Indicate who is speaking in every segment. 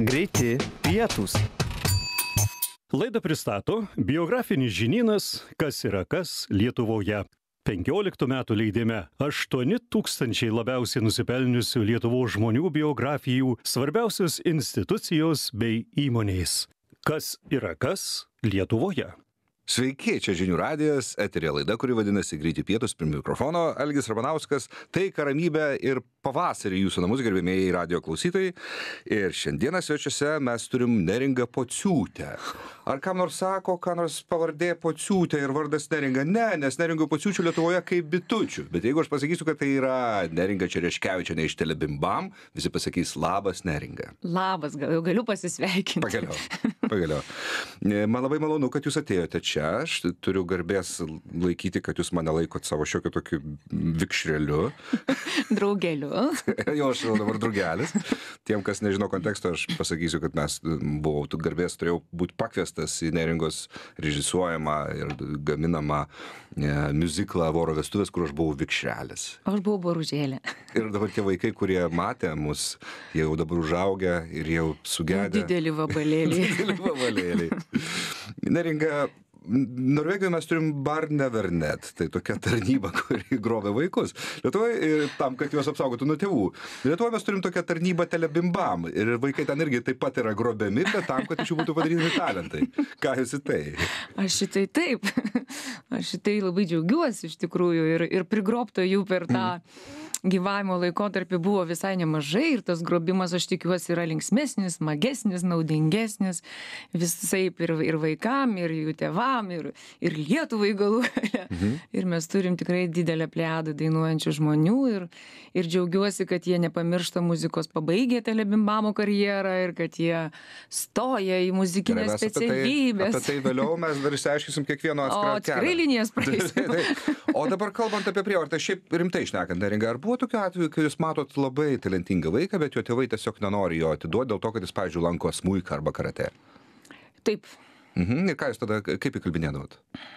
Speaker 1: Greiti pietūs. Laidą pristato biografinis žinynas Kas yra kas Lietuvoje. 15 metų leidime 8000 labiausiai nusipelniusių Lietuvos žmonių biografijų, svarbiausios institucijos bei įmonės. Kas yra kas
Speaker 2: Lietuvoje? Sveiki, čia žinių radijas, eterė laida, kuri vadinasi Greitį Pietus, prie mikrofono Algis Rabanauskas, tai karamybė ir pavasarį jūsų namus, gerbėmėjai radio klausytojai. Ir šiandieną svečiuose mes turim Neringą Pociūtę. Ar kam nors sako, ką nors pavardė Pociūtė ir vardas Neringa? Ne, nes Neringų Pociūčių Lietuvoje kaip bitučių. Bet jeigu aš pasakysiu, kad tai yra Neringa Čereškevičia ne iš Telebimbam, visi pasakys labas Neringa.
Speaker 3: Labas, gal jau galiu pasisveikinti. Pagaliau.
Speaker 2: Pagaliau. E, man labai malonu, kad jūs atėjote čia. Aš turiu garbės laikyti, kad jūs mane laikot savo šiokiu tokiu vikšreliu.
Speaker 3: Draugeliu.
Speaker 2: jo, aš jau dabar drugelis. Tiem, kas nežino konteksto, aš pasakysiu, kad mes buvau garbės, turėjau būti pakviestas į neringos režisuojamą ir gaminamą e, muziklą Voro vestuvės, kur aš buvau vikšrelis.
Speaker 3: Aš buvau boružėlė.
Speaker 2: Ir dabar tie vaikai, kurie matė mus, jie jau dabar užaugę ir jau sugedę.
Speaker 3: Didelį vabalėlį. Didelį vabalėlį.
Speaker 2: Neringa Norvegijoj mes turim Barnevernet, tai tokia tarnyba, kuri grobia vaikus. Lietuvoje tam, kad juos apsaugotų nuo tėvų. Lietuvoje mes turim tokią tarnybą Telebimbam ir vaikai ten irgi taip pat yra grobiami, bet tam, kad iš jų būtų padaryti talentai. Ką jūs į tai?
Speaker 3: Aš šitai taip. Aš šitai labai džiaugiuosi iš tikrųjų ir, ir prigrobto jų per tą gyvavimo laikotarpį buvo visai nemažai ir tas grobimas, aš tikiuosi, yra linksmesnis, magesnis, naudingesnis visai ir, ir vaikam, ir jų tėvam visam ir, ir Lietuvai galų. Mhm. ir mes turim tikrai didelę plejadą dainuojančių žmonių ir, ir džiaugiuosi, kad jie nepamiršta muzikos, pabaigė telebimbamo karjerą ir kad jie stoja į muzikinę tai- specialybę. Apie tai vėliau
Speaker 2: mes dar išsiaiškinsim kiekvieno atskirą. O tikrai linijas praeisim. o dabar kalbant apie prievartą, šiaip rimtai išnekant, neringa, ar buvo tokių atvejų, kai jūs matot labai talentingą vaiką, bet jo tėvai tiesiog nenori jo atiduoti dėl to, kad jis, pavyzdžiui, lanko smūjį arba karatę? Taip, Mhm. Ir ką jūs tada, kaip įkalbinėdavot?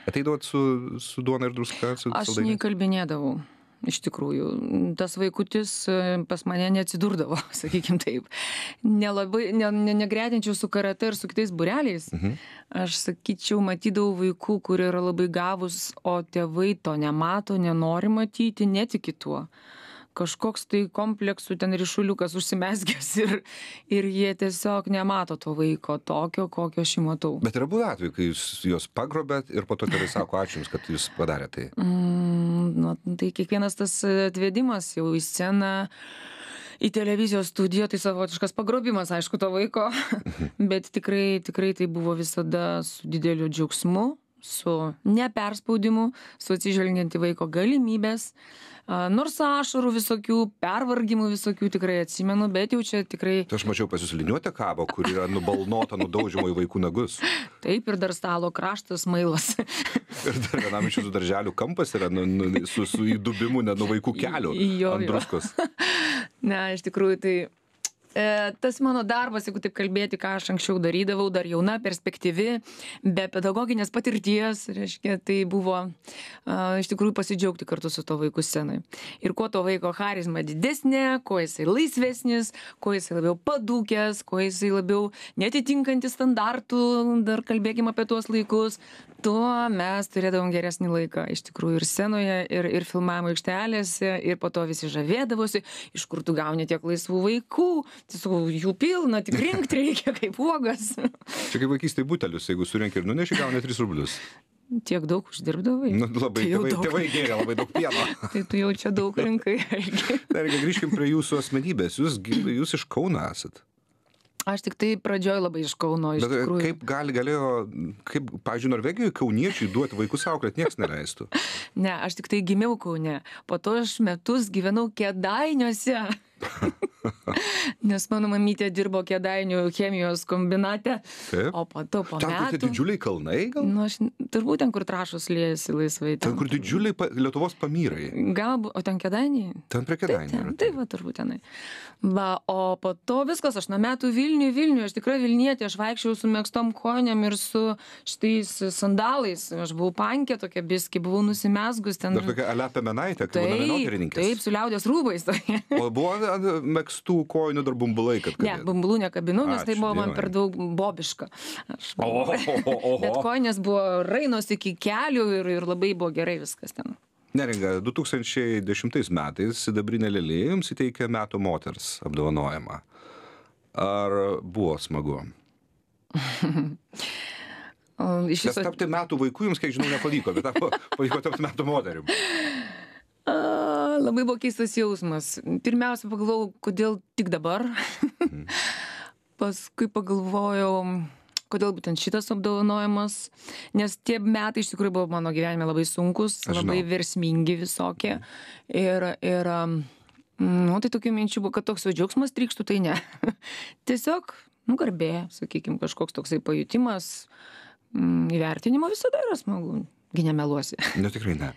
Speaker 2: Ateidavot su, su duona ir druska? Su, Aš
Speaker 3: neįkalbinėdavau. Iš tikrųjų, tas vaikutis pas mane neatsidurdavo, sakykim taip. Nelabai, ne, ne, negretinčiau su karate ir su kitais bureliais. Mhm. Aš sakyčiau, matydavau vaikų, kurie yra labai gavus, o tėvai to nemato, nenori matyti, netiki tuo. Mhm kažkoks tai kompleksų ten ryšuliukas užsimezgęs ir ir jie tiesiog nemato to vaiko tokio kokio aš jį matau
Speaker 2: bet yra buvę atvejų kai jūs juos pagrobiat ir po to tėvai sako ačiū jums kad jūs padarėt tai
Speaker 3: mm, nu tai kiekvienas tas e, atvedimas jau į sceną į televizijos studiją tai savotiškas pagrobimas aišku to vaiko bet tikrai tikrai tai buvo visada su dideliu džiaugsmu su neperspaudimu, su atsižvelgiant į vaiko galimybės. Nors ašarų visokių, pervargimų visokių tikrai atsimenu, bet jau čia tikrai...
Speaker 2: Tai aš mačiau pas jūsų liniuotę kabo, kur yra nubalnota nudaužimo į vaikų nagus.
Speaker 3: Taip, ir dar stalo kraštas mailas.
Speaker 2: ir dar vienam iš jūsų darželių kampas yra nu, nu, su, su įdubimu, ne nuo vaikų kelių. Jo, ant druskos.
Speaker 3: ne, iš tikrųjų tai e, tas mano darbas, jeigu taip kalbėti, ką aš anksčiau darydavau, dar jauna, perspektyvi, be pedagoginės patirties, reiškia, tai buvo e, iš tikrųjų pasidžiaugti kartu su to vaiku scenai. Ir kuo to vaiko charizma didesnė, kuo jisai laisvesnis, kuo jisai labiau padūkęs, kuo jisai labiau netitinkantis standartų, dar kalbėkime apie tuos laikus, tuo mes turėdavom geresnį laiką iš tikrųjų ir scenoje, ir, ir filmavimo aikštelėse, ir po to visi žavėdavosi, iš kur tu gauni tiek laisvų vaikų, Tai sakau, jų pilna, tik rinkti reikia kaip uogas.
Speaker 2: Čia kaip vaikystėje butelius, jeigu surinkai ir nuneši, gauni 3 rublius.
Speaker 3: Tiek daug uždirbdavai.
Speaker 2: Nu, labai, tai tėvai, daug. tėvai gėrė labai daug pieno.
Speaker 3: tai tu jau čia daug rinkai.
Speaker 2: Dar grįžkim prie jūsų asmenybės. Jūs, jūs iš Kauna esat.
Speaker 3: Aš tik tai pradžioj labai iš Kauno. Iš Bet e, tikrųjų. kaip gali, galėjo,
Speaker 2: kaip, pažiūrėjau, Norvegijoje kauniečiai duoti vaikus auklėt, niekas neleistų.
Speaker 3: ne, aš tik tai gimiau Kaune. Po to aš metus gyvenau kėdainiuose. Nes mano mamytė dirbo kėdainių chemijos kombinate. Taip. O po to po ten, metų... Ten
Speaker 2: didžiuliai kalnai
Speaker 3: gal? Nu, aš turbūt ten, kur trašos liejasi laisvai. Ten,
Speaker 2: ten kur didžiuliai pa, Lietuvos pamyrai.
Speaker 3: Galbūt, o ten kėdainiai?
Speaker 2: Ten prie kėdainių. Taip, ten,
Speaker 3: taip, va, turbūt tenai. Va, o po to viskas, aš nuo metų Vilniui, Vilniui, aš tikrai Vilnietė, aš vaikščiau su mėgstom kojom ir su štais sandalais, aš buvau pankė tokia biski, buvau nusimesgus ten. Dar
Speaker 2: tokia Alepė Menaitė, kaip menotyrininkė.
Speaker 3: Taip, su liaudės rūbais.
Speaker 2: o buvo ant megztų kojinių dar bumbulai kad
Speaker 3: Ne, bumbulų nekabinu, nes tai buvo man per daug bobiška. Aš... O, o, o, o. Bet kojinės buvo rainos iki kelių ir, ir labai buvo gerai viskas ten.
Speaker 2: Neringa, 2010 metais Sidabrinė Lelė jums įteikė metų moters apdovanojimą. Ar buvo smagu? Iš viso... Nes tapti metų vaikų jums, kiek žinau, nepavyko, bet pavyko tapti metų moterim
Speaker 3: a labai buvo keistas jausmas. Pirmiausia pagalvojau, kodėl tik dabar. Mhm. Paskui pagalvojau, kodėl būtent šitas apdovanojimas, nes tie metai iš tikrųjų buvo mano gyvenime labai sunkus, labai versmingi visokie. Mhm. Ir, ir nu, tai tokių minčių buvo, kad toks jau džiaugsmas trykštų, tai ne. Tiesiog, nu, garbė, sakykime, kažkoks toksai pajutimas, mm, įvertinimo visada yra smagu gi nemeluosi. Na tikrai ne.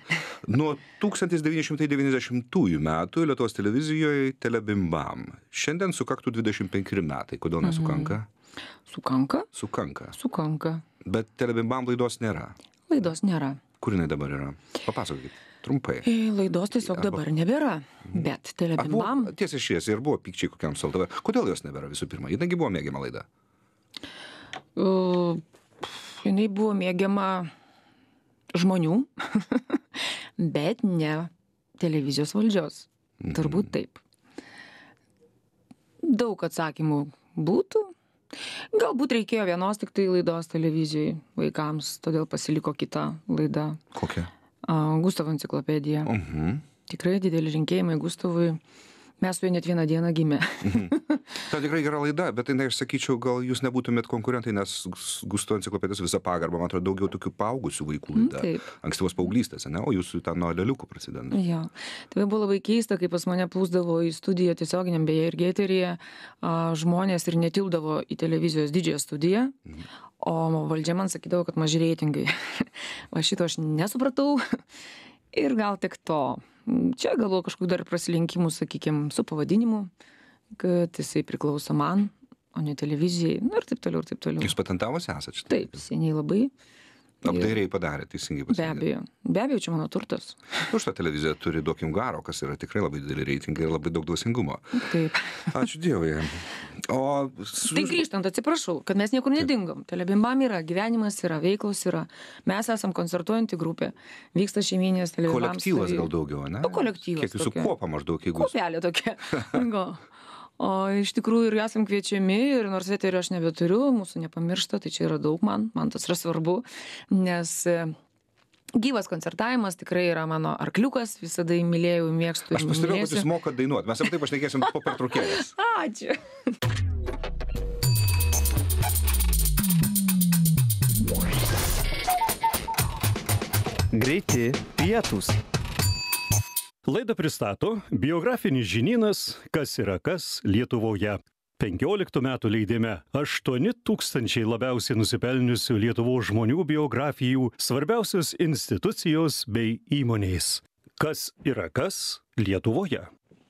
Speaker 2: Nuo 1990 metų Lietuvos televizijoje Telebimbam. Šiandien sukaktų 25 metai. Kodėl nesukanka? Mhm. Sukanka? Sukanka. Sukanka. Bet Telebimbam laidos nėra.
Speaker 3: Laidos nėra.
Speaker 2: Kur jinai dabar yra? Papasakokit. Trumpai. E,
Speaker 3: laidos tiesiog Arba... dabar nebėra, bet telebimbam.
Speaker 2: Tiesiai šies ir buvo pykčiai kokiam saltavė. Kodėl jos nebėra visų pirma? Jinai buvo mėgiama laida.
Speaker 3: Uh, jinai buvo mėgiama žmonių, bet ne televizijos valdžios. Mhm. Turbūt taip. Daug atsakymų būtų. Galbūt reikėjo vienos tik tai laidos televizijai vaikams, todėl pasiliko kita laida. Kokia? Gustavo enciklopedija. Mhm. Tikrai dideli rinkėjimai Gustavui. Uh, mes su juo net vieną dieną gimė. Mhm.
Speaker 2: Ta tikrai gera laida, bet tai, aš sakyčiau, gal jūs nebūtumėt konkurentai, nes Gusto enciklopedijos visą pagarbą, man atrodo, daugiau tokių paaugusių vaikų laida. Mm, taip. Ankstyvos paauglystės, ne, o jūsų ten nuo leliukų
Speaker 3: prasideda. Jo. Tai buvo labai keista, kai pas mane plūsdavo į studiją tiesioginiam beje ir gėteryje žmonės ir netildavo į televizijos didžiąją studiją. Mhm. O valdžia man sakydavo, kad maži reitingai. Va šito aš nesupratau ir gal tik to. Čia gal kažkokių dar prasilinkimų, sakykime, su pavadinimu, kad jisai priklauso man, o ne televizijai, nu ir taip toliau, ir
Speaker 2: taip toliau. Jūs patentavosi esate šitą?
Speaker 3: Taip, seniai labai.
Speaker 2: Apdairiai padarė, teisingai
Speaker 3: pasakė. Be abejo, be abejo, čia mano turtas. Už
Speaker 2: tą televiziją turi duokim garo, kas yra tikrai labai didelį reitingą ir labai daug dvasingumo. Taip. Ačiū Dievui. O... Su... Tai
Speaker 3: grįžtant, atsiprašau, kad mes niekur nedingom. Telebimbam yra, gyvenimas yra, veiklos yra. Mes esam koncertuojanti grupė, vyksta šeiminės televizijos. Kolektyvas stovy. gal
Speaker 2: daugiau, ne? O kolektyvas. Kiek jūsų kopa maždaug, jeigu... Kopelė
Speaker 3: tokia. o iš tikrųjų ir esam kviečiami ir nors eterio aš nebeturiu mūsų nepamiršta tai čia yra daug man man tas yra svarbu nes e, gyvas koncertavimas tikrai yra mano arkliukas visada jį mylėjau mėgstu aš pastebėjau kad jūs
Speaker 2: mokat dainuot mes apie tai pašnekėsim po pertraukėlės
Speaker 3: ačiū
Speaker 1: Greiti pietūs laidą pristato biografinis žinynas kas yra kas lietuvoje penkioliktų metų leidime aštuoni tūkstančiai labiausiai nusipelniusių lietuvos žmonių biografijų svarbiausios institucijos bei įmonės kas yra kas lietuvoje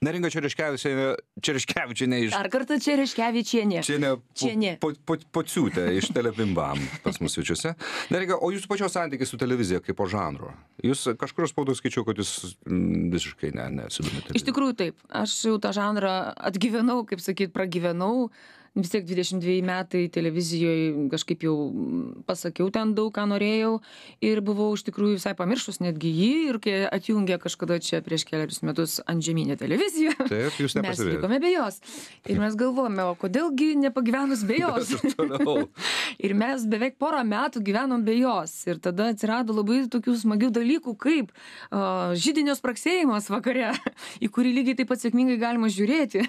Speaker 2: Neringa Čeriškevičiane, Čeriškevičiane iš... Ar
Speaker 3: kartą Čeriškevičiane? Čia
Speaker 2: ne. Čia ne. Po, po, po, pociūtė iš telebimbam pas mus svečiuose. Neringa, o jūsų pačios santykis su televizija kaip po žanro? Jūs kažkur spaudos skaičiau, kad jūs mm, visiškai ne, nesidomite.
Speaker 3: Iš tikrųjų taip. Aš jau tą žanrą atgyvenau, kaip sakyt, pragyvenau. Uh, vis tiek dvidešim dveji metai televizijoj kažkaip jau mm, pasakiau ten daug ką norėjau ir buvau iš tikrųjų visai pamiršus netgi jį ir kai atjungė kažkada čia prieš kelerius metus antžeminė televizija
Speaker 2: taip jūs mes likome
Speaker 3: be jos ir mes galvojome o kodėl gi nepagyvenus be jos ir mes beveik porą metų gyvenom be jos ir tada atsirado labai tokių smagių dalykų kaip uh, židinio spragsėjimas vakare į kurį lygiai taip pat sėkmingai galima žiūrėti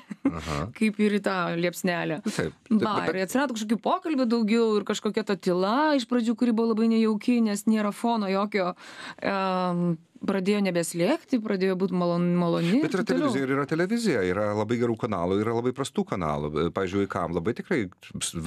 Speaker 3: kaip ir į tą liepsnelę va ir atsirado kažkokių pokalbių daugiau ir kažkokia ta tyla iš pradžių kuri buvo labai nejauki nes nėra fono jokio pradėjo nebeslėgti, pradėjo būti malon, maloni. Bet yra televizija
Speaker 2: ir yra televizija, yra labai gerų kanalų, yra labai prastų kanalų. Pavyzdžiui, kam labai tikrai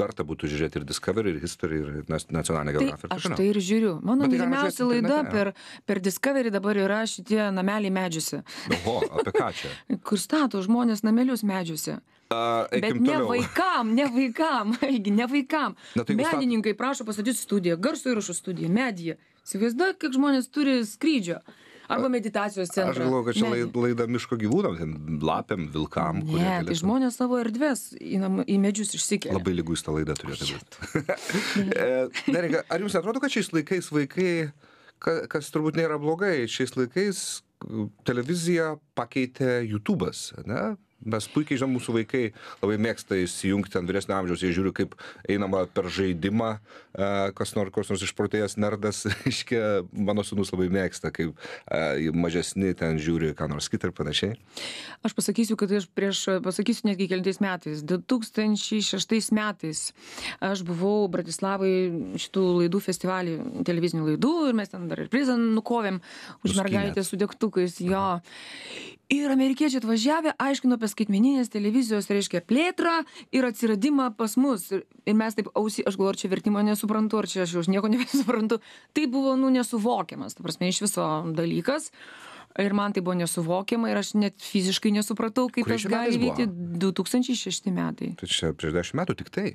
Speaker 2: verta būtų žiūrėti ir Discovery, ir History, ir nacionalinę tai geografiją. Tai aš tai ir
Speaker 3: žiūriu. Mano tai mylimiausia laida per, per Discovery dabar yra šitie nameliai medžiuose.
Speaker 2: Oho, apie ką čia?
Speaker 3: Kur stato žmonės namelius medžiuose.
Speaker 2: Uh, Bet ne toliau.
Speaker 3: vaikam, ne vaikam, ne vaikam. Na, tai Menininkai stat... prašo pastatyti studiją, garso įrašų studiją, mediją. Įsivaizduoju, kiek žmonės turi skrydžio. Arba meditacijos centras. Aš galvoju, kad čia ne.
Speaker 2: laida miško gyvūnams, lapėm, vilkam. Ne, galėtum... tai
Speaker 3: žmonės savo erdvės į, nam, į medžius išsikelia. Labai
Speaker 2: lyguista laida turėtų būti. Tai. E, Nereikia, ar jums atrodo, kad šiais laikais vaikai, kas turbūt nėra blogai, šiais laikais mm, televiziją pakeitė YouTube'as, ne? mes puikiai žinom mūsų vaikai labai mėgsta įsijungti ant vyresnio amžiaus jie žiūri kaip einama per žaidimą a, e, kas nors koks nors išprotėjęs nerdas reiškia mano sūnus labai mėgsta kaip a, e, mažesni ten žiūri ką nors kitą ir panašiai
Speaker 3: aš pasakysiu kad aš prieš pasakysiu netgi kelintais metais 2006 metais aš buvau Bratislavai šitų laidų festivalį televizinių laidų ir mes ten dar ir prizą nukovėm už mergaitę su degtukais jo Aha ir amerikiečiai atvažiavę aiškino apie skaitmeninės televizijos reiškia plėtrą ir atsiradimą pas mus ir mes taip ausį aš galvoju ar čia vertimo nesuprantu ar čia aš jau nieko nebesuprantu tai buvo nu nesuvokiamas ta prasme iš viso dalykas ir man tai buvo nesuvokiama ir aš net fiziškai nesupratau kaip tas gali vykti 2006 metai
Speaker 2: tai čia prieš dešimt metų tik tai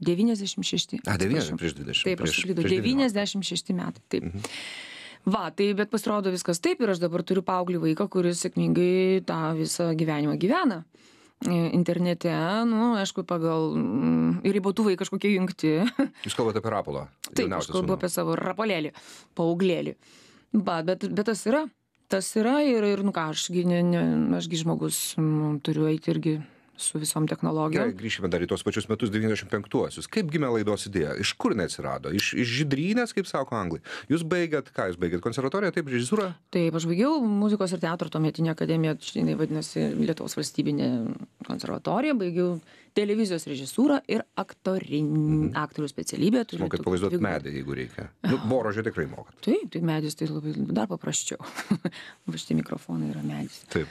Speaker 3: 96.
Speaker 2: A, 90, prieš 20. Taip, prieš, prieš
Speaker 3: 96 metai. Taip. Mhm va tai bet pasirodo viskas taip ir aš dabar turiu paauglį vaiką kuris sėkmingai tą visą gyvenimą gyvena e, internete nu aišku pagal
Speaker 2: mm,
Speaker 3: ribotuvai kažkokie įjungti
Speaker 2: jūs kalbat apie rapolą
Speaker 3: taip aš kalbu apie savo rapolėlį paauglėlį va bet bet tas yra tas yra ir ir nu ką aš gi ne ne aš gi žmogus mm, turiu eit irgi su visom technologijom. Gerai,
Speaker 2: grįžkime dar į tuos pačius metus 95-uosius. Kaip gimė laidos idėja? Iš kur neatsirado? Iš, iš žydrynės, kaip sako anglai. Jūs baigėt, ką jūs baigėt? Konservatoriją, taip, režisūrą?
Speaker 3: Taip, aš baigiau muzikos ir teatro tuometinę akademiją, jinai vadinasi Lietuvos valstybinė konservatorija, baigiau televizijos režisūrą ir aktorin, mm. aktorių specialybę. Mokat pavaizduoti dvigų...
Speaker 2: medį, jeigu reikia. Nu, borožė tikrai mokat.
Speaker 3: Taip, tai medis tai labai dar paprasčiau. Va šitie mikrofonai yra medis. Taip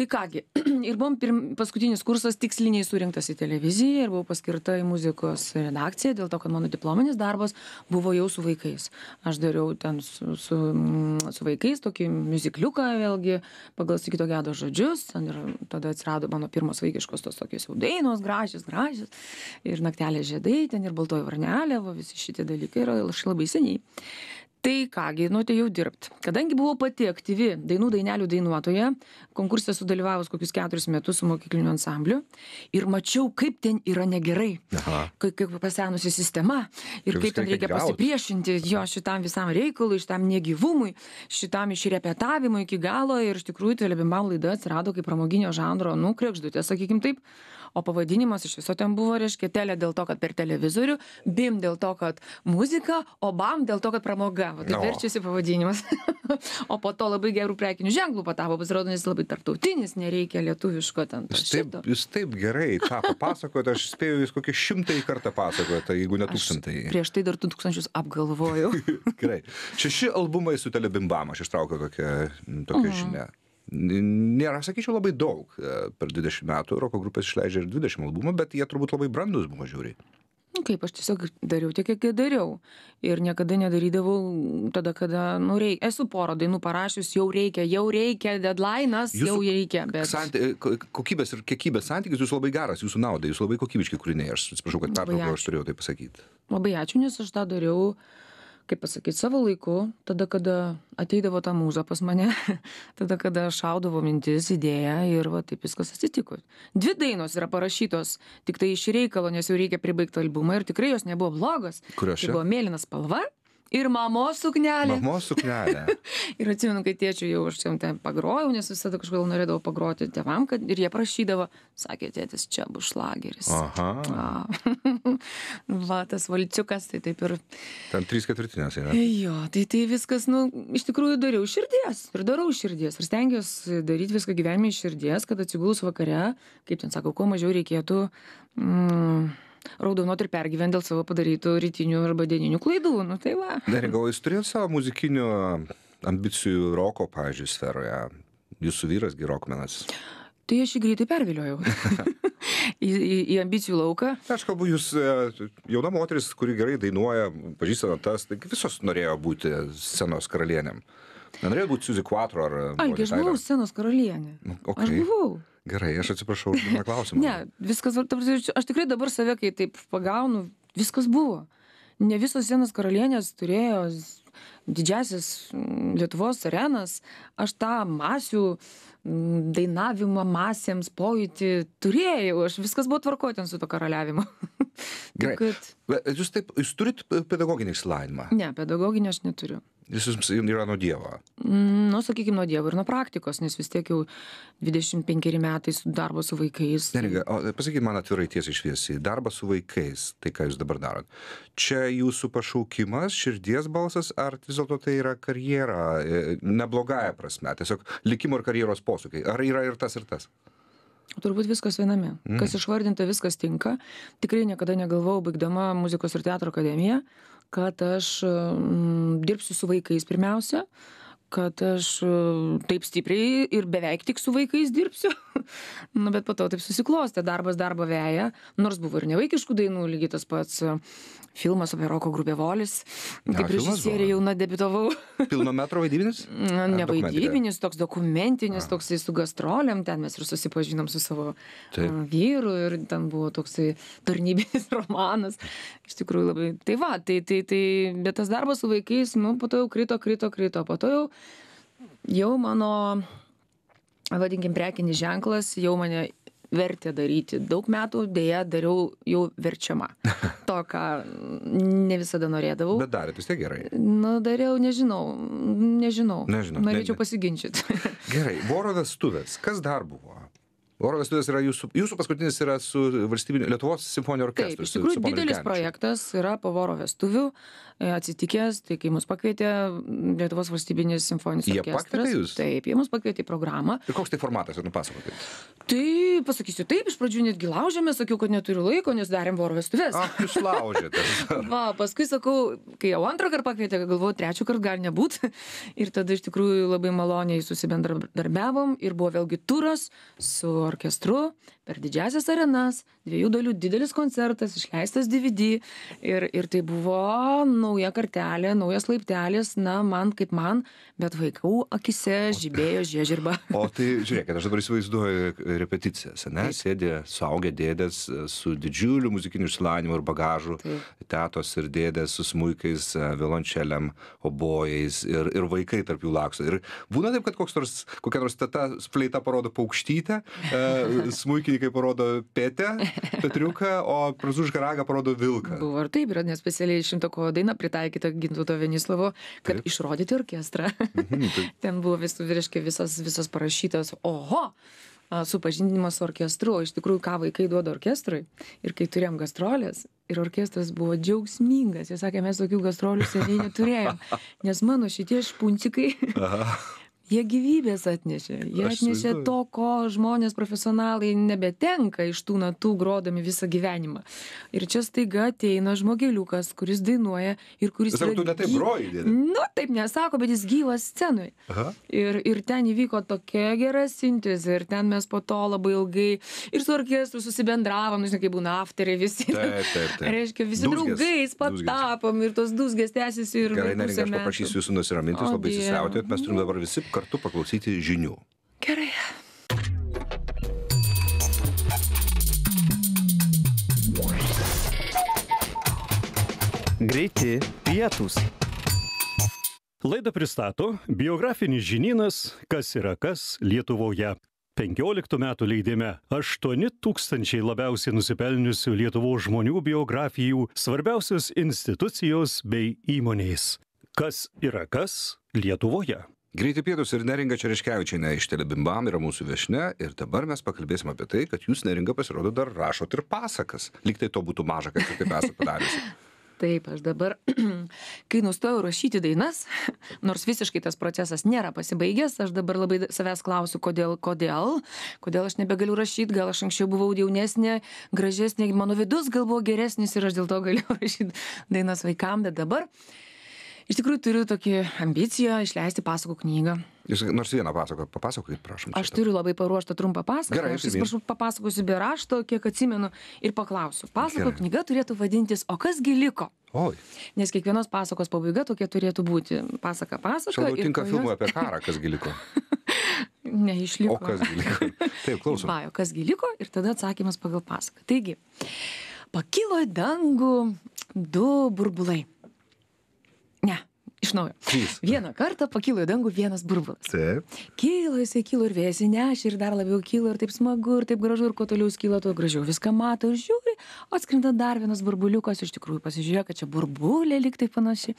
Speaker 3: tai ką gi ir buvom pirm paskutinis kursas tiksliniai surinktas į televiziją ir buvau paskirta į muzikos redakciją dėl to kad mano diplominis darbas buvo jau su vaikais aš dariau ten su su mm, su vaikais tokį miuzikliuką vėlgi pagal sigito gedo žodžius ten ir tada atsirado mano pirmos vaikiškos tos tokios jau dainos gražios gražios ir naktelės žiedai ten ir baltoji varnelė va visi šitie dalykai ir aš labai seniai tai ką gi nu atėjau tai dirbt kadangi buvau pati aktyvi dainų dainelių dainuotoja konkurse esu dalyvavus kokius keturis metus su mokykliniu ansambliu ir mačiau kaip ten yra negerai kai kaip pasenusi sistema ir kaip ten reikia pasipriešinti jo šitam visam reikalui šitam negyvumui šitam išrepetavimui iki galo ir iš tikrųjų telebimbam laida atsirado kaip pramoginio žanro nu kregždutė sakykim taip o pavadinimas iš viso ten buvo reiškia tele dėl to kad per televizorių bim dėl to kad muzika o bam dėl to kad pramoga va taip verčiasi pavadinimas o po to labai geru prekiniu ženklu patapo pasirodo jis labai tarptautinis nereikia lietuviško ten to jūs
Speaker 2: šito. taip jūs taip gerai tą papasakojot aš spėju jūs kokį šimtąjį kartą pasakojot tai jeigu ne tūkstantąjį
Speaker 3: prieš tai dar du tūkstančius apgalvojau
Speaker 2: gerai šeši albumai su telebimbam aš ištraukiau tokią tokią mhm. žinią nėra sakyčiau labai daug e, per 20 metų roko grupės išleidžia ir 20 albumų, bet jie turbūt labai brandus buvo žiūri.
Speaker 3: Nu, kaip aš tiesiog dariau tiek, kiek dariau. Ir niekada nedarydavau tada, kada, nu, reikia. Esu porą dainų parašius, jau reikia, jau reikia, deadline'as, jau reikia. Bet... Santy,
Speaker 2: kokybės ir kiekybės santykis jūs labai geras, jūsų naudai, jūs labai kokybiški kūriniai. Aš atsiprašau, kad pertraukiau, aš turėjau tai pasakyti.
Speaker 3: Labai ačiū, nes aš tą dariau. Uh, kaip pasakyt savo laiku tada kada ateidavo ta mūza pas mane tada kada šaudavo mintis idėja ir va taip viskas atsitiko dvi dainos yra parašytos tiktai iš reikalo nes jau reikia pribaigt albumą ir tikrai jos nebuvo blogos tai buvo mėlyna spalva Ir mamos suknelė.
Speaker 2: Mamos suknelė.
Speaker 3: ir atsimenu, kai tėčiu jau aš jam ten pagrojau, nes visada kažkodėl norėdavau pagroti tėvam, kad ir jie prašydavo, sakė tėtis, čia bus šlageris. Aha. Va, tas valciukas, tai taip ir.
Speaker 2: Ten trys ketvirtinės yra.
Speaker 3: Jo, tai tai viskas, nu, iš tikrųjų dariau širdies ir darau širdies ir stengiuosi daryti viską gyvenime iš širdies, kad atsigulus vakare, kaip ten sakau, kuo mažiau reikėtų mm, raudonot ir pergyvent dėl savo padarytų rytinių arba dieninių klaidų nu tai va
Speaker 2: neringa o jūs turėjot savo muzikinių ambicijų roko pavyzdžiui sferoje jūsų vyras gi rokmenas
Speaker 3: Tai aš jį greitai perviliojau į, į, į ambicijų lauką.
Speaker 2: Aš kalbu, jūs e, jauna moteris, kuri gerai dainuoja, pažįsta natas, tai visos norėjo būti scenos karalienėm. Nenorėjau būti Suzy Quattro ar... Uh, Algi, aš buvau
Speaker 3: senos karalienė.
Speaker 2: Okay. Nu, aš buvau. Gerai, aš atsiprašau už vieną klausimą. ne,
Speaker 3: viskas, aš tikrai dabar save, kai taip pagaunu, viskas buvo. Ne visos senos karalienės turėjo didžiasis mm, Lietuvos arenas, aš tą masių mm, dainavimą masėms, pojūtį turėjau, aš viskas buvo tvarkoje ten su to karaliavimu.
Speaker 2: Gerai. kad... Jūs taip, jūs turit pedagoginį išsilavinimą?
Speaker 3: Ne, pedagoginį aš neturiu
Speaker 2: jis jums yra nuo Dievo?
Speaker 3: Mm, nu, sakykime, nuo Dievo ir nuo praktikos, nes vis tiek jau 25 metai su darbo su vaikais. Neriga,
Speaker 2: pasakykit man atvirai tiesiai išviesiai, darbas su vaikais, tai ką jūs dabar darot, čia jūsų pašaukimas, širdies balsas, ar vis dėlto tai yra karjera, e, neblogąją prasme, tiesiog likimo ir karjeros posūkiai, ar yra ir tas ir tas?
Speaker 3: Turbūt viskas viename. Mm. Kas išvardinta, viskas tinka. Tikrai niekada negalvojau, baigdama muzikos ir teatro akademiją, kad aš mm, dirbsiu su vaikais pirmiausia kad aš e, taip stipriai ir beveik tik su vaikais dirbsiu. nu, bet po to taip susiklostė, darbas darbą veja, nors buvo ir nevaikiškų dainų, lygiai tas pats e, filmas apie Roko grupę Volis, kaip režisierė jauna debitavau.
Speaker 2: Pilno metro vaidybinis? ne vaidybinis,
Speaker 3: toks dokumentinis, Aha. toksai su gastroliam, ten mes ir susipažinom su savo e, taip. vyru ir ten buvo toksai tarnybinis romanas. Iš tikrųjų labai. Tai va, tai, tai, tai, bet tas darbas su vaikais, nu, po to jau krito, krito, krito, po to jau jau mano, vadinkim, prekinis ženklas jau mane vertė daryti. Daug metų dėja dariau jau verčiama. To, ką ne visada norėdavau. Bet darėt vis tiek gerai. Na, nu, dariau, nežinau. Nežinau. nežinau. Norėčiau ne, ne. pasiginčyti.
Speaker 2: gerai, voro vestuvės. Kas dar buvo? Oro vestuvės yra jūsų, jūsų paskutinis yra su valstybiniu Lietuvos simfoniniu orkestru. Taip, iš tikrųjų didelis Keničiu.
Speaker 3: projektas yra po oro vestuvių atsitikęs tai kai mus pakvietė lietuvos valstybinis simfoninis orkestras taip jie mus pakvietė į programą
Speaker 2: ir koks tai formatas nupasakokit
Speaker 3: tai pasakysiu taip iš pradžių netgi laužėmės sakiau kad neturiu laiko nes darėm voro vestuves
Speaker 2: ach jūs laužėtės
Speaker 3: va paskui sakau kai jau antrąkart pakvietė galvojau trečiąkart gali nebūt ir tada iš tikrųjų labai maloniai susibendradarbiavom ir buvo vėlgi turas su orkestru per didžiąsias arenas dviejų dalių didelis koncertas išleistas dvd ir ir tai buvo nauja kartelė naujas laiptelis na man kaip man bet vaikų akyse tai- žibėjo žiežirba.
Speaker 2: O tai žiūrėkit, aš dabar įsivaizduoju e, repeticijas, ne? Taip. Sėdė suaugę dėdės e, su didžiuliu muzikiniu išsilavinimu ir bagažu, Taip. tėtos ir dėdės su smūkiais, e, violončelėm, obojais ir, ir vaikai tarp jų lakso. Ir būna taip, kad nors, kokia nors teta fleita parodo paukštytę, e, smūkininkai parodo pėtę, petriuką, o prazužką ragą parodo vilką.
Speaker 3: Buvo ir taip, yra nespecialiai šimto kovo daina pritaikyta gintuto Venislavo, kad taip. išrodyti orkestrą. Mhm, tai- Ten buvo vis, reiškia, visas, visas parašytas, oho, supažindinimas su orkestru, o iš tikrųjų, ką vaikai duoda orkestrui. Ir kai turėjom gastrolės, ir orkestras buvo džiaugsmingas, jis sakė, mes tokių gastrolių seniai neturėjom, nes mano šitie špuncikai jie gyvybės atnešė jie atnešė to ko žmonės profesionalai nebetenka iš tų natų grodami visą gyvenimą ir čia staiga ateina žmogeliukas kuris dainuoja ir kuris Sako, tu ne taip groji nu taip nesako bet jis gyvas scenoj Aha. ir ir ten įvyko tokia gera sintezė ir ten mes po to labai ilgai ir su orkestru susibendravom nu, žinai kaip būna afteriai visi taip, taip, taip. reiškia visi dūzgės, draugais patapom dūzgės. ir tos dūzgės tęsiasi ir gerai neringa aš paprašysiu
Speaker 2: jūsų nusiraminti jūs labai įsisiautėjot mes turim dabar visi kartu paklausyti žinių.
Speaker 3: Gerai.
Speaker 1: Greiti pietūs. Laidą pristato biografinis žinynas Kas yra kas Lietuvoje. 15 metų leidime 8000 labiausiai nusipelniusių Lietuvos žmonių biografijų, svarbiausios institucijos bei įmonės. Kas yra kas Lietuvoje? Greiti pietus ir neringa
Speaker 2: Čereškevičiane iš Telebimbam yra mūsų viešne ir dabar mes pakalbėsim apie tai, kad jūs neringa pasirodo dar rašot ir pasakas. Liktai to būtų maža, kad jūs taip esate padaręs.
Speaker 3: Taip, aš dabar, kai nustojau rašyti dainas, nors visiškai tas procesas nėra pasibaigęs, aš dabar labai savęs klausiu, kodėl, kodėl, kodėl aš nebegaliu rašyti, gal aš anksčiau buvau jaunesnė, gražesnė, mano vidus gal buvo geresnis ir aš dėl to galėjau rašyti dainas vaikams, bet dabar iš tikrųjų turiu tokį ambiciją išleisti pasakų knygą
Speaker 2: jūs nors vieną pasaką papasakokit prašom aš
Speaker 3: turiu labai paruoštą trumpą pasaką aš atsiprašau papasakosiu be rašto kiek atsimenu ir paklausiu pasakų knyga turėtų vadintis o kas gi liko oi nes kiekvienos pasakos pabaiga tokia turėtų būti pasaka pasaka labiau tinka filmui apie karą kas gi liko neišliko o kas
Speaker 2: gi liko taip klausom va
Speaker 3: o kas gi liko ir tada atsakymas pagal pasaką taigi pakilo į dangų du burbulai iš naujo. Trys. Vieną kartą pakilo į dangų vienas burbulas. Taip. Kilo, jisai kilo ir vėjas įnešė, ir dar labiau kilo, ir taip smagu, ir taip gražu, ir kuo toliau skyla, tuo gražiau viską mato ir žiūri, atskrinda dar vienas burbuliukas, iš tikrųjų pasižiūrėjo, kad čia burbulė liktai panaši.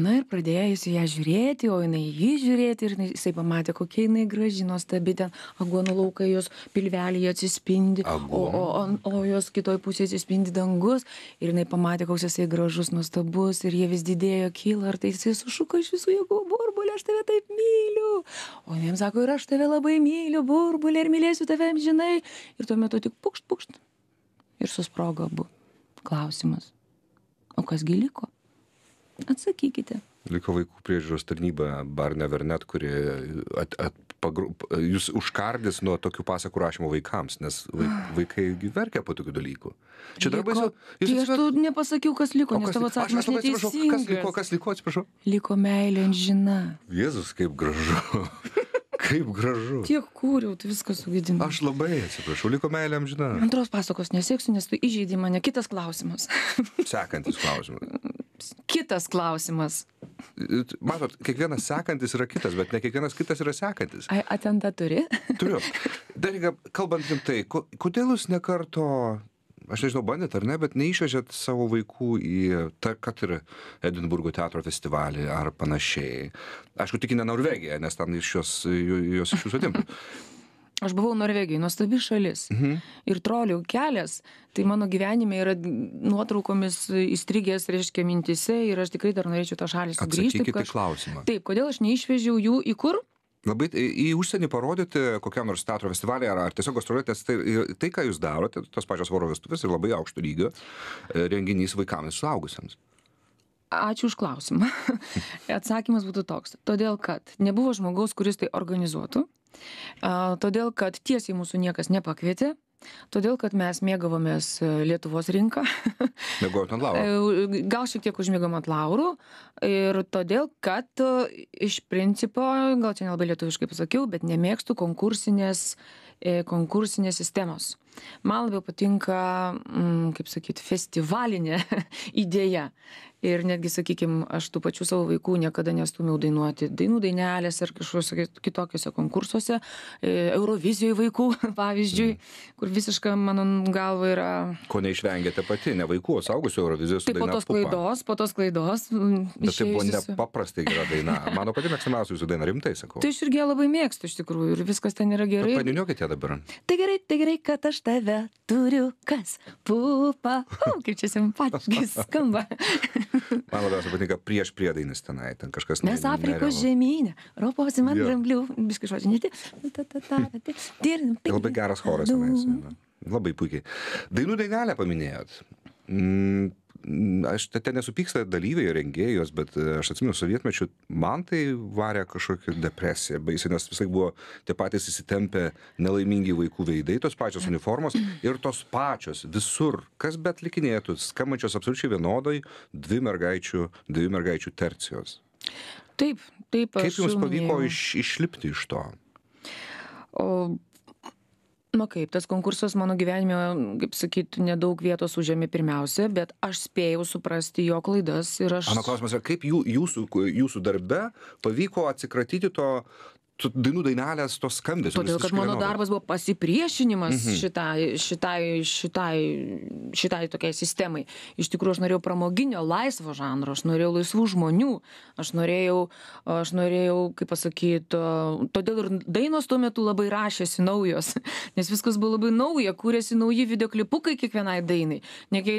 Speaker 3: Na ir pradėjus ją žiūrėti, o jinai jį žiūrėti, ir jisai pamatė, kokia jinai graži, nuostabi, ten agonų laukai jos pilvelėje atsispindi, o, o, o, o jos kitoj pusėje atsispindi dangus, ir jinai pamatė, koks jisai gražus, nuostabus, ir jie vis didėjo, kyla, ar tai jis jisai sušuko iš visų jėgų burbule aš tave taip myliu o jinai jam sako ir aš tave labai myliu burbule ir mylėsiu tave amžinai ir tuo metu tik pukšt pukšt ir susprogo abu klausimas o kas gi liko atsakykite
Speaker 2: liko vaikų priežiūros tarnyba barnio vernet kuri at at pagru jus užkardys nuo tokių pasakų rašymo vaikams nes vai ah. vaikai gi verkia po tokių dalykų čia dar baisu tai aš
Speaker 3: tau nepasakiau kas liko nes tavo atsakymas neteisingas kas liko kas liko atsiprašau liko meilė amžina
Speaker 2: jėzus kaip gražu kaip gražu tiek
Speaker 3: kūriau tu viską sugadinai
Speaker 2: aš labai atsiprašau liko meilė amžina
Speaker 3: antros pasakos nesieksiu nes tu įžeidei mane kitas klausimas
Speaker 2: sekantis klausimas klausimas. Kitas klausimas. Matot, kiekvienas sekantis yra kitas, bet ne kiekvienas kitas yra sekantis.
Speaker 3: Ai, atenta turi?
Speaker 2: Turiu. Dar, kalbant rimtai, kodėl jūs nekarto aš nežinau, bandėt ar ne, bet neišvežėt savo vaikų į, ta, kad ir Edinburgo teatro festivalį ar panašiai. Aišku, tik į ne Norvegiją, nes ten iš jos,
Speaker 3: jos iš jūsų atimtų. Aš buvau Norvegijai, nuostabi šalis. Mhm. Ir trolių kelias, tai mano gyvenime yra nuotraukomis įstrigęs, reiškia, mintise ir aš tikrai dar norėčiau tą šalį sugrįžti. Atsakykite aš...
Speaker 2: klausimą. Taip,
Speaker 3: kodėl aš neišvežiau jų į kur?
Speaker 2: Labai tai į užsienį parodyti kokiam nors teatro festivalį ar, ar tiesiog gastrolėtės, tai, tai ką jūs darote, tos pačios voro vestuvės ir labai aukšto lygio e, renginys vaikams ir suaugusiems.
Speaker 3: Ačiū už klausimą. Atsakymas būtų toks. Todėl, kad nebuvo žmogaus, kuris tai organizuotų, todėl, kad tiesiai mūsų niekas nepakvietė, Todėl, kad mes mėgavomės e, Lietuvos rinką.
Speaker 2: Mėgavot ant laurų.
Speaker 3: E, gal šiek tiek užmėgom ant laurų. Ir todėl, kad e, iš principo, gal čia nelabai lietuviškai pasakiau, bet nemėgstu konkursinės, konkursinės sistemos. Man labiau patinka, mm, kaip sakyt, festivalinė idėja. Ir netgi, sakykime, aš tų pačių savo vaikų niekada nestumiau dainuoti dainų dainelės ar kažkokiuose kitokiuose konkursuose, e, Eurovizijoje vaikų, pavyzdžiui, mm. kur visiška, mano galva, yra...
Speaker 2: Ko neišvengėte pati, ne vaikų, o saugusio Eurovizijos dainelės. Tai po tos pupa.
Speaker 3: klaidos, po tos klaidos. Mm, Bet išėjusiu. tai buvo
Speaker 2: nepaprastai gera daina. Mano pati mėgstamiausia jūsų daina, rimtai sakau. Tai
Speaker 3: aš irgi labai mėgstu iš tikrųjų ir viskas ten yra gerai. Padiniokite dabar. Tai gerai, tai gerai, kad aš tave turiu kas pupą. O, kaip čia simpatiškai skamba. Man labiausiai
Speaker 2: patinka prieš priedainis tenai, ten kažkas. Mes ne, Afrikos
Speaker 3: žemynė, roposi man dramblių, biškai žodžiu, neti. Labai geras choras tenai.
Speaker 2: Labai puikiai. Dainų dainelę paminėjot. Mm Mm, aš ten nesupyksta dalyviai rengėjos bet e, aš atsimenu sovietmečiu man tai varė kažkokią depresiją baisią nes visąlaik buvo tie patys įsitempę nelaimingi vaikų veidai tos pačios uniformos ir tos pačios visur kas beatlikinėtų skambančios absoliučiai vienodai dvi mergaičių dviejų mergaičių tercijos
Speaker 3: taip taip kaip jums pavyko iš
Speaker 2: išlipti iš to
Speaker 3: o nu kaip tas konkursas mano gyvenime kaip sakyt nedaug vietos užėmė pirmiausia bet aš spėjau suprasti jo klaidas ir aš mano
Speaker 2: klausimas yra kaip jų jūsų jūsų darbe pavyko atsikratyti to tų dainų dainelės to skambesio. Todėl, kad mano darbas
Speaker 3: buvo pasipriešinimas mhm. Mm šitai, šitai, šitai, šitai tokiai sistemai. Iš tikrųjų, aš norėjau pramoginio, laisvo žanro, aš norėjau laisvų žmonių, aš norėjau, aš norėjau kaip pasakyti, todėl ir dainos tuo metu labai rašėsi naujos, nes viskas buvo labai nauja, kūrėsi nauji videoklipukai kiekvienai dainai. Nekai,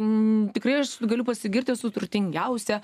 Speaker 3: tikrai aš galiu pasigirti su turtingiausia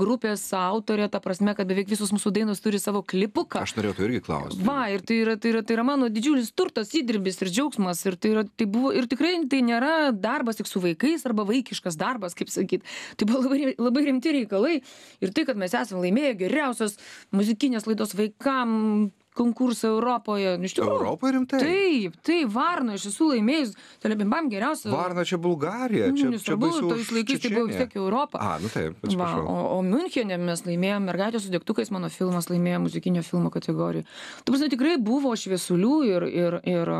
Speaker 3: grupės autorė, ta prasme, kad beveik visos mūsų dainos turi savo klipuką.
Speaker 2: Aš norėjau turėti irgi klausti.
Speaker 3: Va, ir tai yra, tai yra, tai yra mano didžiulis turtas, įdirbis ir džiaugsmas. Ir, tai yra, tai buvo, ir tikrai tai nėra darbas tik su vaikais arba vaikiškas darbas, kaip sakyt. Tai buvo labai, labai rimti reikalai. Ir tai, kad mes esame laimėję geriausios muzikinės laidos vaikam konkursą Europoje. Nu, iš tikrųjų. Europoje rimtai? Taip, tai Varna, aš esu laimėjus, telebimbam geriausia. Varna čia
Speaker 2: Bulgarija, čia Ministro nu, čia baisu. Tais laikais tai buvo vis tiek Europą. A, nu taip, Va, o,
Speaker 3: o Münchenė mes laimėjome mergaitės su dėktukais, mano filmas laimėjo muzikinio filmo kategoriją. Tai prasme, tikrai buvo šviesulių ir, ir, ir,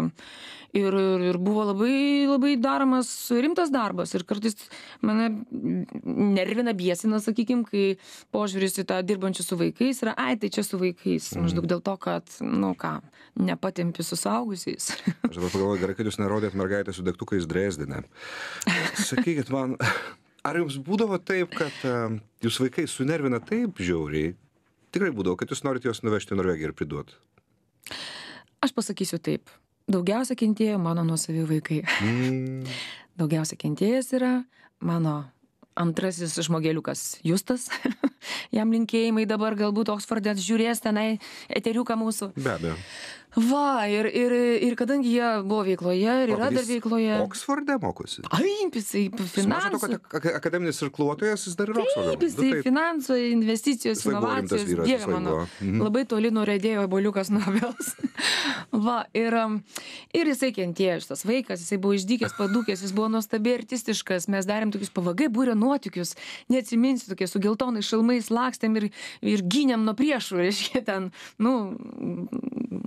Speaker 3: ir, ir, ir buvo labai, labai daromas rimtas darbas. Ir kartais mane nervina biesina, sakykime, kai požiūris į tą dirbančių su vaikais yra, ai, tai čia su vaikais, mhm. maždaug dėl to, kad bet, nu ką, nepatempi su saugusiais.
Speaker 2: Aš dabar pagalvoju, gerai, kad jūs nerodėt mergaitę su degtukais Dresdinė. Sakykit man, ar jums būdavo taip, kad jūs vaikai sunervina taip žiauriai, tikrai būdavo, kad jūs norite juos nuvežti į Norvegiją ir priduoti?
Speaker 3: Aš pasakysiu taip. Daugiausia kentėjo mano nuosavi vaikai. Mm. Daugiausia kentėjęs yra mano antrasis žmogeliukas Justas jam linkėjimai dabar galbūt Oksfordas žiūrės tenai eteriuką mūsų. Be abejo va ir ir ir kadangi jie buvo veikloje ir yra dar veikloje oksforde mokosi ai jisai finansų
Speaker 2: kad akademinis irkluotojas jis dar ir oksforde taip jisai nu, tai
Speaker 3: finansų investicijos inovacijos dieve mano mhm. labai toli nuriedėjo obuoliukas nuo obels va ir um, ir jisai kentėjo šitas vaikas jisai buvo išdykęs padūkęs jis buvo nuostabiai artistiškas mes darėm tokius pavagai būrio nuotykius neatsiminsiu tokie su geltonais šalmais lakstėm ir ir gynėm nuo priešų reiškia ten nu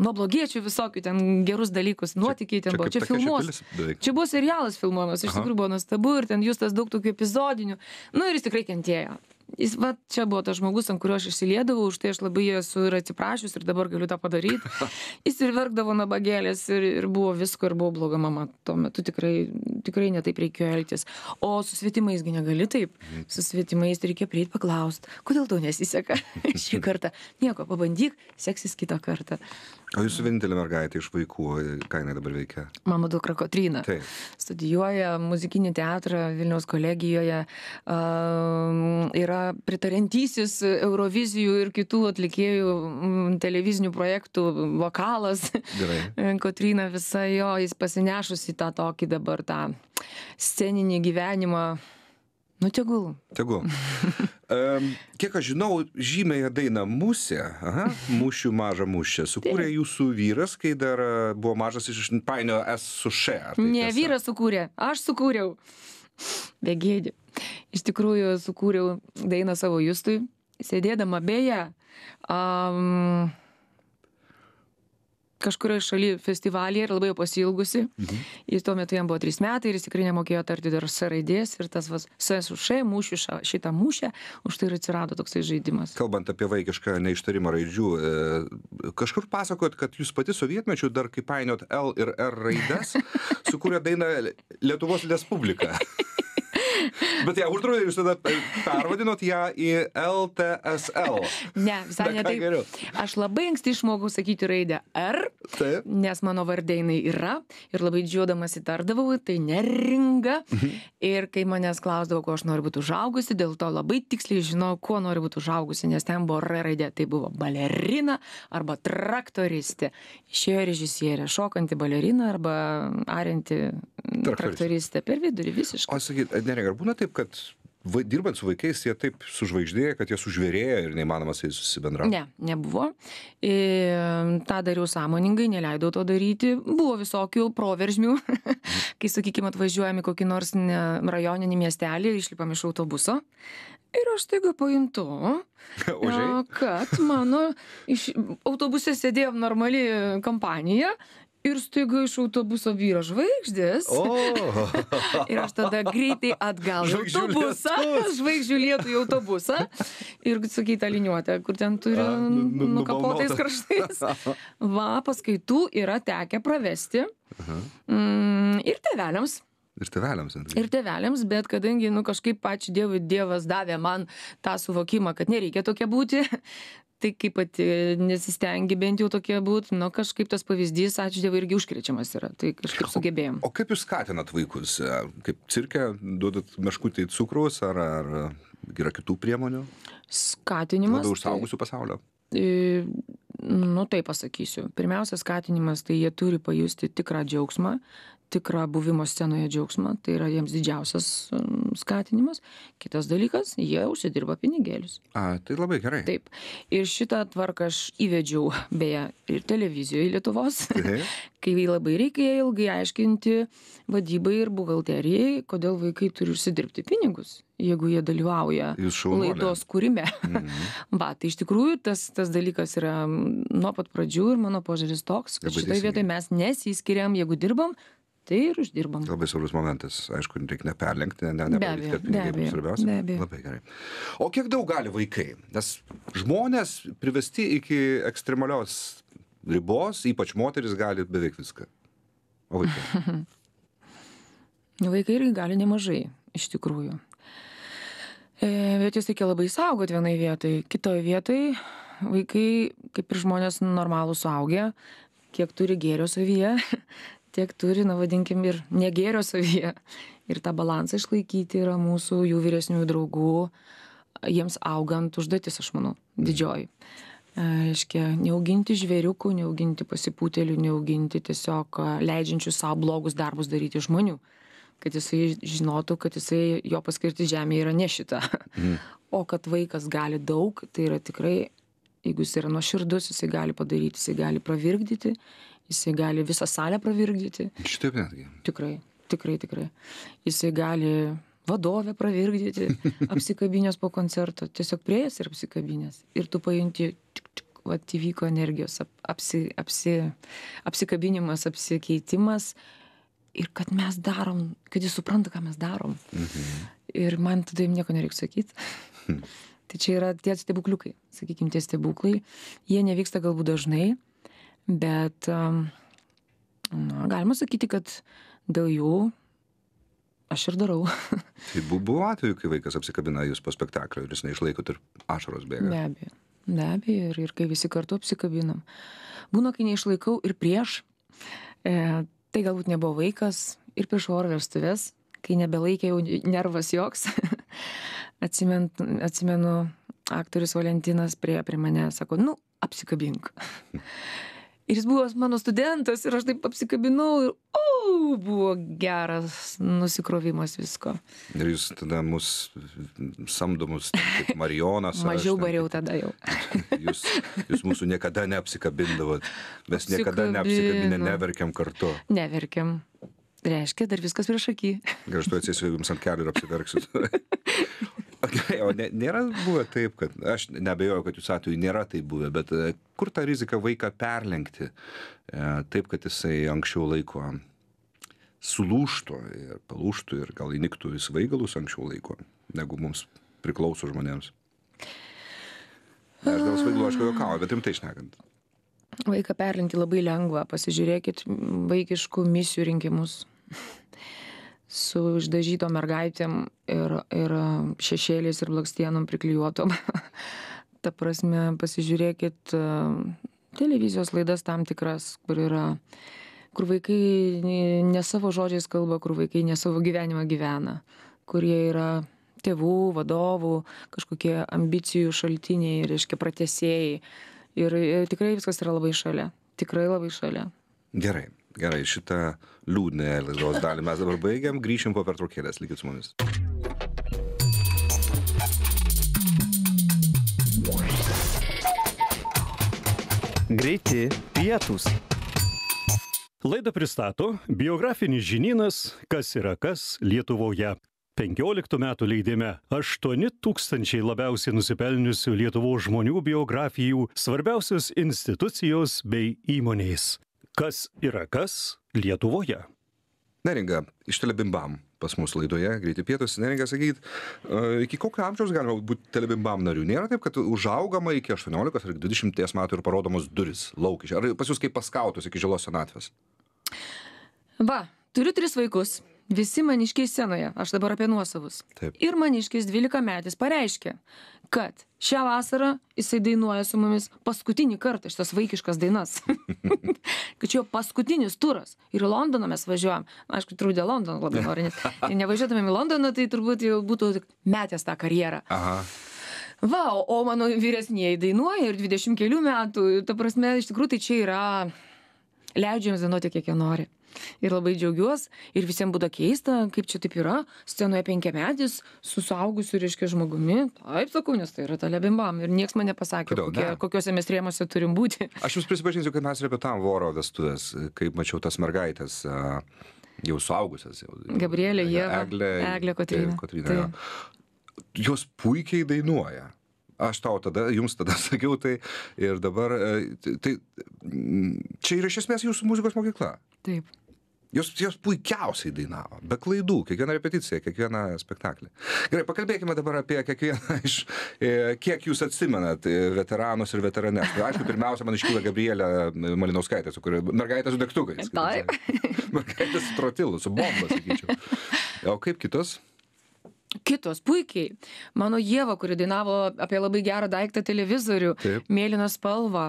Speaker 3: nuo blogiečių piliečių visokių ten gerus dalykus, nuotykiai ten čia, buvo. Čia filmuos. Čia buvo serialas filmuojamas, iš tikrųjų buvo nuostabu ir ten jūs tas daug tokių epizodinių. Nu ir jis tikrai kentėjo jis va čia buvo tas žmogus, ant kurio aš išsiliedavau, už tai aš labai esu ir atsiprašius ir dabar galiu tą padaryti. Jis ir verkdavo nabagėlės ir, ir buvo visko ir buvo bloga mama. Tuo metu tikrai, tikrai netaip reikėjo elgtis. O su svetimaisgi negali taip. Su svetimais tai reikia prieiti paklausti, kodėl tau nesiseka šį kartą. Nieko, pabandyk, seksis kitą kartą.
Speaker 2: O jūsų vienintelė mergaitė iš vaikų, ką jinai dabar veikia?
Speaker 3: Mano dukra Kotrina. Taip. Studijuoja muzikinį teatrą Vilniaus kolegijoje. Um, yra pritariantysis Eurovizijų ir kitų atlikėjų m, mm, televizinių projektų vokalas. Gerai. Kotrina visa jo, jis pasinešusi tą tokį dabar tą sceninį gyvenimą. Nu, tegul.
Speaker 2: Tegul. Um, kiek aš žinau, žymėje daina Musė, aha, Mūšių mažą mušę, sukūrė jūsų vyras, kai dar e, buvo mažas iš painio S su Š. Tai ne,
Speaker 3: tiesa? vyras sukūrė, aš sukūriau. Begėdžiu. Iš tikrųjų, sukūriau dainą savo justui, sėdėdama beje. Um, kažkurioje šalyje festivalyje ir labai pasilgusi. Mhm. Ir tuo metu jam buvo trys metai ir jis tikrai nemokėjo tarti dar S raidės ir tas SSUŠ mūšių šitą mūšę, už tai ir atsirado toksai
Speaker 2: žaidimas. Kalbant apie vaikišką neištarimą raidžių, e, kažkur pasakojot, kad jūs pati sovietmečių dar kaip painiot L ir R raidas, sukūrė dainą Lietuvos Respublika. Bet ją uždraudė, jūs tada pervadinot ją į LTSL.
Speaker 3: Ne, visai ne taip. Geriau. Aš labai anksti išmokau sakyti raidę R, taip. nes mano vardeinai yra ir labai džiuodamas įtardavau, tai neringa. Mhm. Ir kai manęs klausdavo, ko aš noriu būti užaugusi, dėl to labai tiksliai žinau, ko noriu būti užaugusi, nes ten buvo R raidė, tai buvo balerina arba traktoristė. Išėjo režisierė, šokanti balerina arba arinti traktoristė per vidurį
Speaker 2: visiškai. O sakyt, neringa, ar būna taip? taip kad va dirbant su vaikais jie taip sužvaigždėja kad jie sužvėrėja ir neįmanoma su jais susibendraut ne
Speaker 3: nebuvo ir ehm, tą dariau sąmoningai neleidau to daryti buvo visokių proveržmių kai sakykim atvažiuojam į kokį nors ne rajoninį miestelį išlipam iš autobuso ir aš staiga pajuntu kad mano iš autobuse sėdėjo normali kompanija ir staiga iš autobuso vyra žvaigždės. O. ir aš tada greitai atgal į autobusą, žvaigždžių lietų į autobusą ir sakyta liniuotė, kur ten turi nu, nu, nu, nukapotais kraštais. Va, paskaitų yra tekę pravesti. Mm, ir teveliams. Ir teveliams. Ir teveliams, bet kadangi, nu, kažkaip, ačiū Dievui, Dievas davė man tą suvokimą, kad nereikia tokia būti, tai kai pati nesistengi bent jau tokia būt nu kažkaip tas pavyzdys ačiū dievui irgi užkrečiamas yra tai kažkaip sugebėjom
Speaker 2: o kaip jūs skatinat vaikus kaip cirke duodat meškutei cukraus ar ar yra kitų priemonių
Speaker 3: skatinimas labiau tai- iš suaugusių pasaulio i e, nu taip pasakysiu pirmiausia skatinimas tai jie turi pajusti tikrą džiaugsmą tikrą buvimo scenoje džiaugsmą tai yra jiems didžiausias um, skatinimas kitas dalykas jie užsidirba pinigėlius a tai labai gerai taip ir šitą tvarką aš įvedžiau beje ir televizijoj lietuvos kai labai reikėjo ilgai aiškinti vadybai ir buhalterijai kodėl vaikai turi užsidirbti pinigus jeigu jie dalyvauja laidos kūrime mhm. va tai iš tikrųjų tas tas dalykas yra mm, nuo pat pradžių ir mano požiūris toks kad šitoj vietoj mes nesiskiriam jeigu dirbam tai ir uždirbam.
Speaker 2: Labai svarbus momentas, aišku, reikia neperlenkti, ne, ne, nepalikti, kad pinigai būtų svarbiausia. Labai gerai. O kiek daug gali vaikai? Nes žmonės privesti iki ekstremalios ribos, ypač moteris gali beveik viską. O vaikai?
Speaker 3: vaikai irgi gali nemažai, iš tikrųjų. E, bet jūs reikia labai saugoti vienai vietai, kitoje vietai vaikai, kaip ir žmonės normalų suaugę, kiek turi gėrio savyje, tiek turi na vadinkim ir negėrio savyje ir tą balansą išlaikyti yra mūsų jų vyresniųjų draugų jiems augant užduotis aš manau mhm. didžioji e, reiškia neauginti žvėriukų neauginti pasipūtėlių neauginti tiesiog e, leidžiančių sau blogus darbus daryti žmonių kad jisai žinotų kad jisai jo paskirtis žemėje yra ne šita mhm. o kad vaikas gali daug tai yra tikrai jeigu jis yra nuoširdus jisai gali padaryti jisai gali pravirkdyti jisai gali visą salę pravirkdyti. Šitaip netgi. Tikrai, tikrai, tikrai. Jisai gali vadovę pravirkdyti, apsikabinės po koncerto, tiesiog priejas ir apsikabinės. Ir tu pajunti, tik, tik, va, įvyko energijos ap, apsi, apsi, apsikabinimas, apsikeitimas. Ir kad mes darom, kad jis supranta, ką mes darom. Mhm. Ir man tada jam nieko nereikia sakyti. tai čia yra tie stebukliukai, sakykime, tie stebuklai. Jie nevyksta galbūt dažnai, bet na, galima sakyti, kad dėl jų aš ir darau.
Speaker 2: tai buvo atveju, kai vaikas apsikabina jūs po spektaklio ir jis neišlaiko ir ašaros bėga. Be
Speaker 3: abejo, be abejo, ir, ir kai visi kartu apsikabinam. Būna, kai neišlaikau ir prieš, e, tai galbūt nebuvo vaikas, ir prieš oro vestuvės, kai nebelaikė jau nervas joks. Atsimen, atsimenu, aktorius Valentinas prie, prie mane sako, nu, apsikabink. ir jis buvo mano studentas ir aš taip apsikabinau ir o, buvo geras nusikrovimas visko.
Speaker 2: Ir jūs tada mus samdomus, kaip Marijonas. Mažiau ten,
Speaker 3: bariau tada jau.
Speaker 2: jūs, jūs mūsų niekada neapsikabindavot, mes Apsikabino. niekada neapsikabinę neverkiam kartu.
Speaker 3: Neverkiam. Reiškia, dar viskas prieš akį.
Speaker 2: Gerai, aš tu atsėsiu jums ant kelių ir apsiverksiu. gerai o ne nėra buvę taip kad aš neabejoju kad jūsų atveju nėra taip buvę bet e, kur ta rizika vaiką perlenkti e, taip kad jisai anksčiau laiko sulūžtų ir palūžtų ir gal įniktų į svaigalus anksčiau laiko negu mums priklauso žmonėms aš dėl svaigalo aišku juokauju bet rimtai šnekant
Speaker 3: vaiką perlenkti labai lengva pasižiūrėkit vaikiškų misijų rinkimus su išdažytom mergaitėm ir, ir šešėliais ir blakstienom priklijuotom. Ta prasme, pasižiūrėkit e, televizijos laidas tam tikras, kur yra, kur vaikai ne savo žodžiais kalba, kur vaikai ne savo gyvenimą gyvena, kur jie yra tėvų, vadovų, kažkokie ambicijų šaltiniai, reiškia, pratesėjai. Ir, ir tikrai viskas yra labai šalia. Tikrai labai šalia.
Speaker 2: Gerai gerai šitą liūdnąją laidos dalį mes dabar baigiam grįšim po pertraukėlės likit su mumis
Speaker 1: Greiti pietūs. Laidą pristato biografinis žinynas Kas yra kas Lietuvoje. 15 metų leidime 8000 labiausiai nusipelniusių Lietuvos žmonių biografijų, svarbiausios institucijos bei įmonės kas yra kas Lietuvoje. Neringa, iš telebimbam
Speaker 2: pas mus laidoje, greitai pietus, neringa sakyt, e, iki kokio amžiaus galima būti telebimbam nariu? Nėra taip, kad užaugama iki 18 ar 20 metų ir parodomos duris lauk iš. Ar pas jūs kaip paskautus iki žilos senatvės?
Speaker 3: Va, turiu tris vaikus visi maniškiai scenoje aš dabar apie nuosavus taip ir maniškis dvylikametis pareiškė kad šią vasarą jisai dainuoja su mumis paskutinį kartą šitas vaikiškas dainas kad čia jo paskutinis turas ir į londoną mes važiuojam aišku turbūt dėl londono labai noriu nes jei nevažiuotumėm į londoną tai turbūt jau būtų metęs tą karjerą aha va o o mano vyresnieji dainuoja ir dvidešim kelių metų ta prasme iš tikrųjų tai čia yra leidžiu jiems dainuoti kiek jie nori ir labai džiaugiuos ir visiem būna keista kaip čia taip yra scenoje penkiametis su suaugusiu reiškia žmogumi taip sakau nes tai yra telebimbam ir nieks man nepasakė kokie kokiuose mes rėmuose turim būti
Speaker 2: aš jums prisipažinsiu kad mes repetavom voro vestuves kaip mačiau tas mergaites jau suaugusias jau
Speaker 3: gabrielė ieva eglė eglė kotryna kotryna tai.
Speaker 2: jo jos puikiai dainuoja aš tau tada, jums tada sakiau tai ir dabar, e, tai, tai čia yra iš esmės jūsų muzikos mokykla. Taip jos jos puikiausiai dainavo be klaidų kiekvieną repeticiją kiekvieną spektaklį gerai pakalbėkime dabar apie kiekvieną iš e kiek jūs atsimenat e, veteranus ir veteranes aišku pirmiausia man iškyla gabrielė malinauskaitė su kuria mergaitė su degtukais taip mergaitė su trotilu su bomba sakyčiau o kaip kitos
Speaker 3: kitos puikiai mano ieva kuri dainavo apie labai gerą daiktą televizorių mėlyną spalvą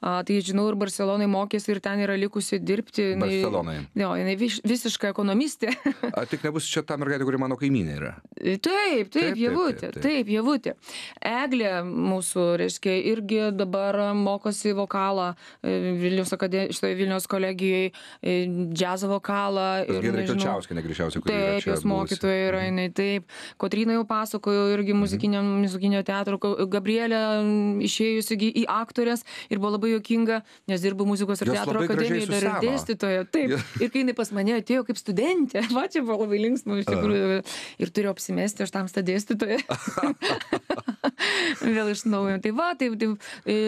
Speaker 3: a tai žinau ir barselonoj mokėsi ir ten yra likusi dirbti jinai jo jinai viš visiška ekonomistė
Speaker 2: ar tik nebus čia ta mergaitė kuri mano kaimynė yra
Speaker 3: e, taip taip ievutė taip ievutė eglė mūsų reiškia irgi dabar mokosi vokalą e, vilniaus akade šitoj vilniaus kolegijoj e, džiazo vokalą ir giedrė kilčiauskienė greičiausiai kuri yra čia buvusi taip jos mokytoja yra mhm. jinai taip kotryna jau pasakojo irgi mhm. muzikinio muzikinio teatro gabrielė išėjusi gi į aktores ir buvo labai juokinga nes dirbu muzikos ir teatro akademijoj dar ir dėstytoja taip ir kai jinai pas mane atėjo kaip studentė va čia buvo labai linksma iš tikrųjų ir turiu apsimesti aš tamsta dėstytoja vėl iš naujo tai va taip taip e,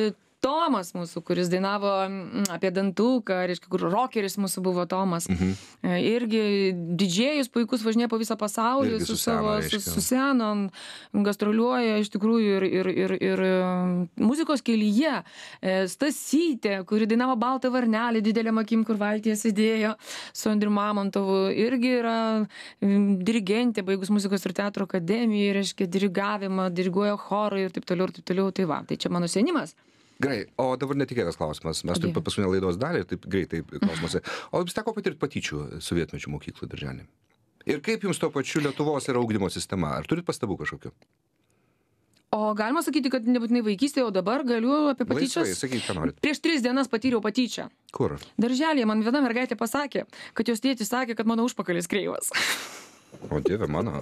Speaker 3: Tomas mūsų, kuris dainavo mm, apie dantuką, reiškia, kur rokeris mūsų buvo Tomas. Mhm. E, irgi didžėjus puikus važinė po visą pasaulį Irgi su, su savo, su, su senom, gastroliuoja iš tikrųjų ir, ir, ir, ir e, muzikos kelyje. E, Stasytė, kuri dainavo baltą varnelį didelę makim, kur valtyje sėdėjo su Andriu Mamontovu, irgi yra dirigentė, baigus muzikos ir teatro akademiją, reiškia dirigavimą, diriguoja chorą ir taip toliau, ir taip toliau. Tai va, tai čia mano senimas
Speaker 2: gerai o dabar netikėtas klausimas mes turim paskutinę laidos dalį taip greitai klausimuose o jums teko patirt patyčių sovietmečiu mokykloj daržely ir kaip jums tuo pačiu lietuvos yra ugdymo sistema ar turit pastabų kažkokių
Speaker 3: O galima sakyti, kad nebūtinai vaikystėje, o dabar galiu apie patyčias. Laisvai, sakyk, ką norit. Prieš tris dienas patyriau patyčią. Kur? Darželėje man viena mergaitė pasakė, kad jos tėtis sakė, kad mano užpakalis kreivas.
Speaker 2: O dieve mano.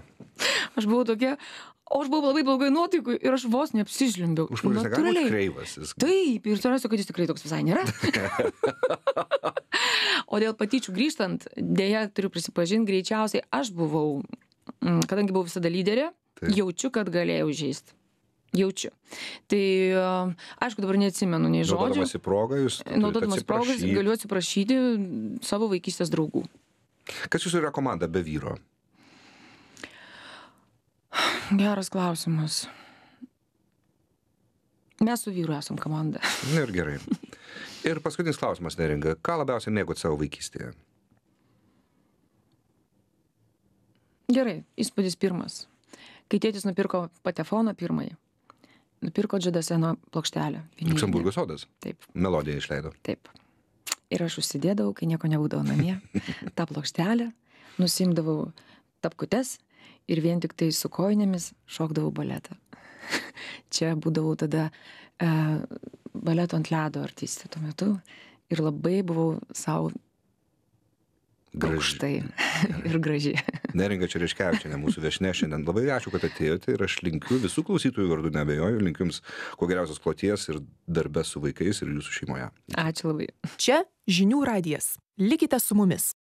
Speaker 3: Aš buvau tokia, o aš buvau labai blogai nuotaikui ir aš vos neapsižliumbiau. Už kurį negali būti kreivas. Jis... Taip, ir surasiu, kad jis tikrai toks visai nėra. o dėl patyčių grįžtant, dėja turiu prisipažinti, greičiausiai aš buvau, mm, kadangi buvau visada lyderė, Taip. jaučiu, kad galėjau žaisti. Jaučiu. Tai um, aišku, dabar neatsimenu nei žodžio. Naudodamas
Speaker 2: į progą, jūs. Naudodamas progą, galiu
Speaker 3: atsiprašyti savo vaikystės draugų.
Speaker 2: Kas jūsų yra komanda be vyro?
Speaker 3: Geras klausimas. Mes su vyru esam komanda.
Speaker 2: Na ir gerai. Ir paskutinis klausimas, Neringa. Ką labiausiai mėgot savo vaikystėje?
Speaker 3: Gerai, įspūdis pirmas. Kai tėtis nupirko patefoną pirmąjį, nupirko Džedaseno plokštelę.
Speaker 2: Luksemburgo sodas. Taip. Melodiją išleido.
Speaker 3: Taip. Ir aš užsidėdavau, kai nieko nebūdavo namie, tą plokštelę, nusimdavau tapkutes ir vien tik tai su kojinėmis šokdavau baletą. Čia būdavau tada e, baleto ant ledo artistė tuo metu ir labai buvau savo Gražtai ir gražiai.
Speaker 2: Neringa Čereškevičiane, mūsų viešinė šiandien. Labai ačiū, kad atėjote ir aš linkiu visų klausytojų vardų nebejoju, linkiu jums kuo geriausios kloties ir darbę su vaikais ir jūsų šeimoje.
Speaker 3: Ačiū labai. Čia žinių radijas. Likite su mumis.